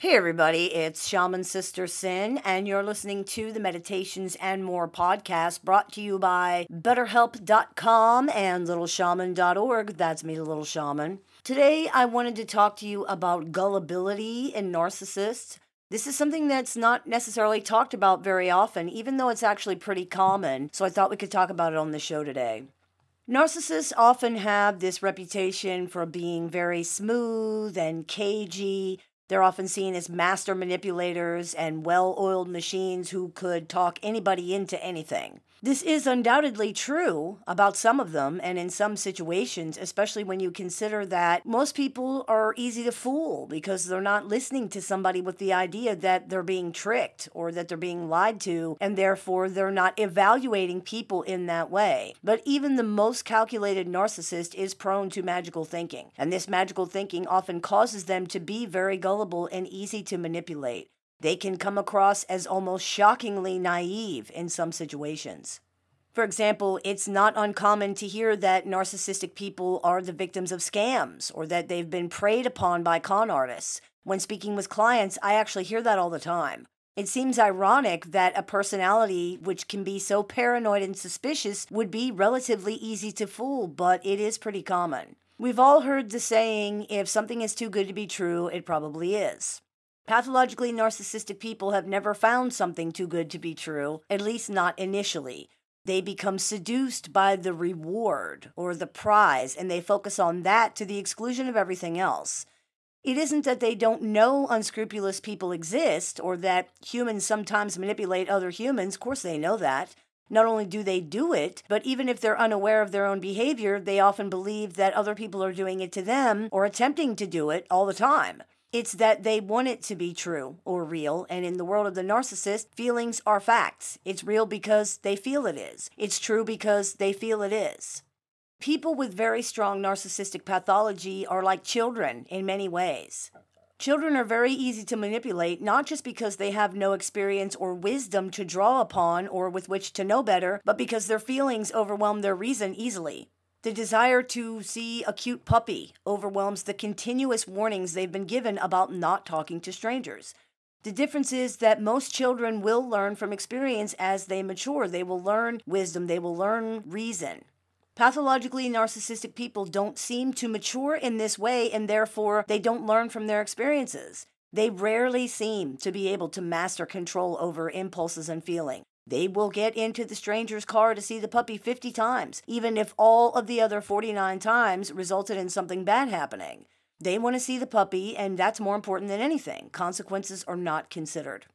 Hey, everybody, it's Shaman Sister Sin, and you're listening to the Meditations and More podcast brought to you by BetterHelp.com and LittleShaman.org. That's me, Little Shaman. Today, I wanted to talk to you about gullibility in narcissists. This is something that's not necessarily talked about very often, even though it's actually pretty common. So I thought we could talk about it on the show today. Narcissists often have this reputation for being very smooth and cagey they're often seen as master manipulators and well oiled machines who could talk anybody into anything. This is undoubtedly true about some of them and in some situations, especially when you consider that most people are easy to fool because they're not listening to somebody with the idea that they're being tricked or that they're being lied to, and therefore they're not evaluating people in that way. But even the most calculated narcissist is prone to magical thinking, and this magical thinking often causes them to be very gullible and easy to manipulate. They can come across as almost shockingly naive in some situations. For example, it's not uncommon to hear that narcissistic people are the victims of scams or that they've been preyed upon by con artists. When speaking with clients, I actually hear that all the time. It seems ironic that a personality which can be so paranoid and suspicious would be relatively easy to fool, but it is pretty common. We've all heard the saying if something is too good to be true, it probably is. Pathologically narcissistic people have never found something too good to be true, at least not initially. They become seduced by the reward or the prize, and they focus on that to the exclusion of everything else. It isn't that they don't know unscrupulous people exist or that humans sometimes manipulate other humans. Of course, they know that. Not only do they do it, but even if they're unaware of their own behavior, they often believe that other people are doing it to them or attempting to do it all the time. It's that they want it to be true or real. And in the world of the narcissist, feelings are facts. It's real because they feel it is, it's true because they feel it is. People with very strong narcissistic pathology are like children in many ways. Children are very easy to manipulate, not just because they have no experience or wisdom to draw upon or with which to know better, but because their feelings overwhelm their reason easily. The desire to see a cute puppy overwhelms the continuous warnings they've been given about not talking to strangers. The difference is that most children will learn from experience as they mature. They will learn wisdom, they will learn reason. Pathologically narcissistic people don't seem to mature in this way, and therefore they don't learn from their experiences. They rarely seem to be able to master control over impulses and feeling. They will get into the stranger's car to see the puppy 50 times, even if all of the other 49 times resulted in something bad happening. They want to see the puppy, and that's more important than anything. Consequences are not considered.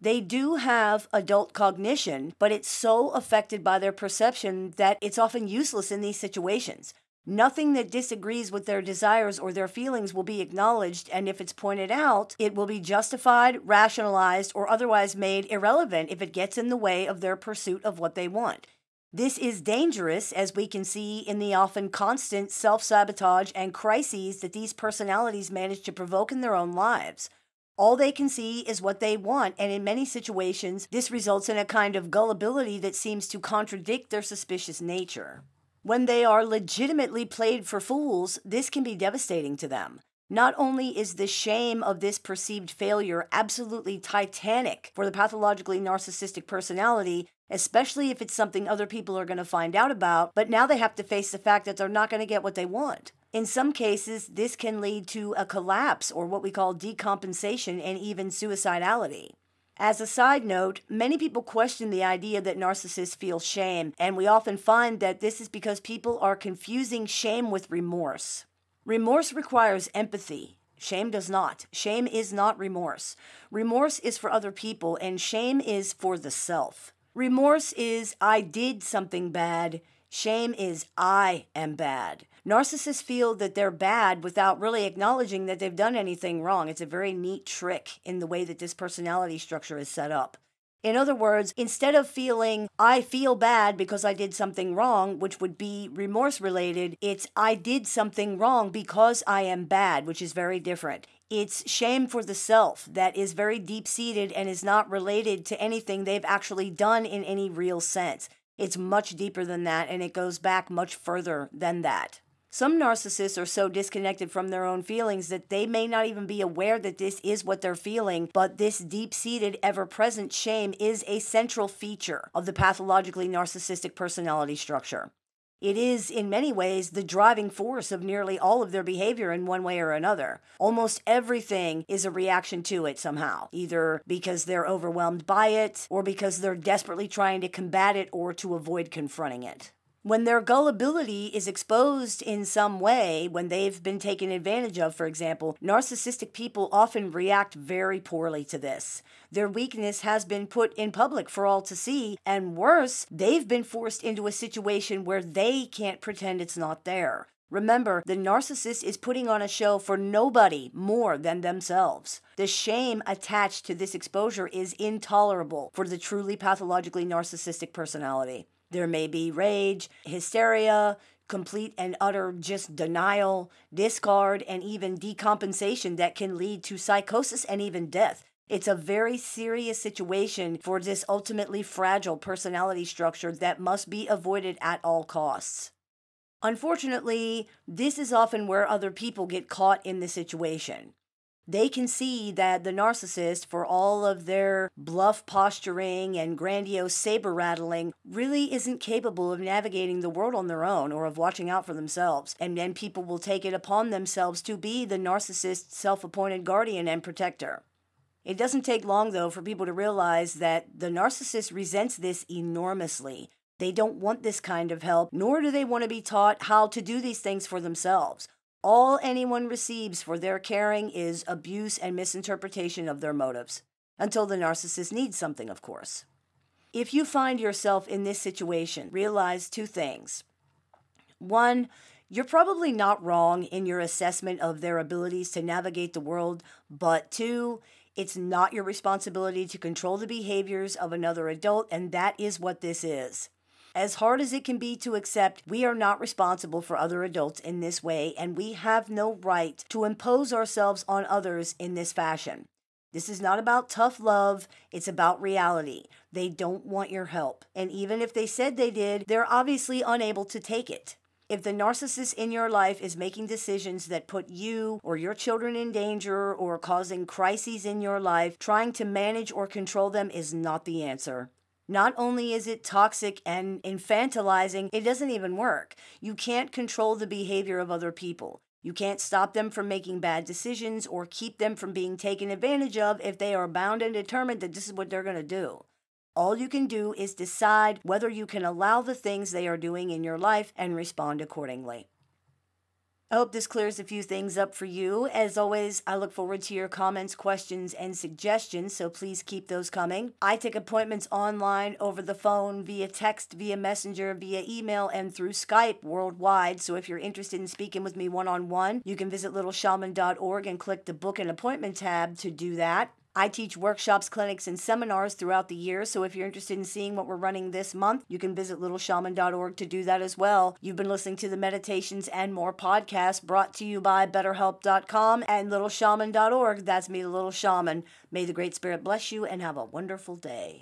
They do have adult cognition, but it's so affected by their perception that it's often useless in these situations. Nothing that disagrees with their desires or their feelings will be acknowledged, and if it's pointed out, it will be justified, rationalized, or otherwise made irrelevant if it gets in the way of their pursuit of what they want. This is dangerous, as we can see in the often constant self sabotage and crises that these personalities manage to provoke in their own lives. All they can see is what they want, and in many situations, this results in a kind of gullibility that seems to contradict their suspicious nature. When they are legitimately played for fools, this can be devastating to them. Not only is the shame of this perceived failure absolutely titanic for the pathologically narcissistic personality, especially if it's something other people are going to find out about, but now they have to face the fact that they're not going to get what they want. In some cases, this can lead to a collapse or what we call decompensation and even suicidality. As a side note, many people question the idea that narcissists feel shame, and we often find that this is because people are confusing shame with remorse. Remorse requires empathy. Shame does not. Shame is not remorse. Remorse is for other people, and shame is for the self. Remorse is, I did something bad. Shame is, I am bad. Narcissists feel that they're bad without really acknowledging that they've done anything wrong. It's a very neat trick in the way that this personality structure is set up. In other words, instead of feeling, I feel bad because I did something wrong, which would be remorse related, it's I did something wrong because I am bad, which is very different. It's shame for the self that is very deep seated and is not related to anything they've actually done in any real sense. It's much deeper than that, and it goes back much further than that. Some narcissists are so disconnected from their own feelings that they may not even be aware that this is what they're feeling, but this deep seated, ever present shame is a central feature of the pathologically narcissistic personality structure. It is, in many ways, the driving force of nearly all of their behavior in one way or another. Almost everything is a reaction to it somehow, either because they're overwhelmed by it or because they're desperately trying to combat it or to avoid confronting it when their gullibility is exposed in some way, when they've been taken advantage of, for example, narcissistic people often react very poorly to this. Their weakness has been put in public for all to see, and worse, they've been forced into a situation where they can't pretend it's not there. Remember, the narcissist is putting on a show for nobody more than themselves. The shame attached to this exposure is intolerable for the truly pathologically narcissistic personality. There may be rage, hysteria, complete and utter just denial, discard, and even decompensation that can lead to psychosis and even death. It's a very serious situation for this ultimately fragile personality structure that must be avoided at all costs. Unfortunately, this is often where other people get caught in the situation. They can see that the narcissist, for all of their bluff posturing and grandiose saber rattling, really isn't capable of navigating the world on their own or of watching out for themselves. And then people will take it upon themselves to be the narcissist's self appointed guardian and protector. It doesn't take long, though, for people to realize that the narcissist resents this enormously. They don't want this kind of help, nor do they want to be taught how to do these things for themselves. All anyone receives for their caring is abuse and misinterpretation of their motives, until the narcissist needs something, of course. If you find yourself in this situation, realize two things. One, you're probably not wrong in your assessment of their abilities to navigate the world, but two, it's not your responsibility to control the behaviors of another adult, and that is what this is. As hard as it can be to accept, we are not responsible for other adults in this way, and we have no right to impose ourselves on others in this fashion. This is not about tough love, it's about reality. They don't want your help. And even if they said they did, they're obviously unable to take it. If the narcissist in your life is making decisions that put you or your children in danger or causing crises in your life, trying to manage or control them is not the answer. Not only is it toxic and infantilizing, it doesn't even work. You can't control the behavior of other people. You can't stop them from making bad decisions or keep them from being taken advantage of if they are bound and determined that this is what they're going to do. All you can do is decide whether you can allow the things they are doing in your life and respond accordingly. I hope this clears a few things up for you. As always, I look forward to your comments, questions, and suggestions, so please keep those coming. I take appointments online, over the phone, via text, via messenger, via email, and through Skype worldwide. So if you're interested in speaking with me one on one, you can visit littleshaman.org and click the book an appointment tab to do that. I teach workshops, clinics, and seminars throughout the year, so if you're interested in seeing what we're running this month, you can visit littleshaman.org to do that as well. You've been listening to the Meditations and More podcast brought to you by BetterHelp.com and littleshaman.org. That's me, the Little Shaman. May the Great Spirit bless you and have a wonderful day.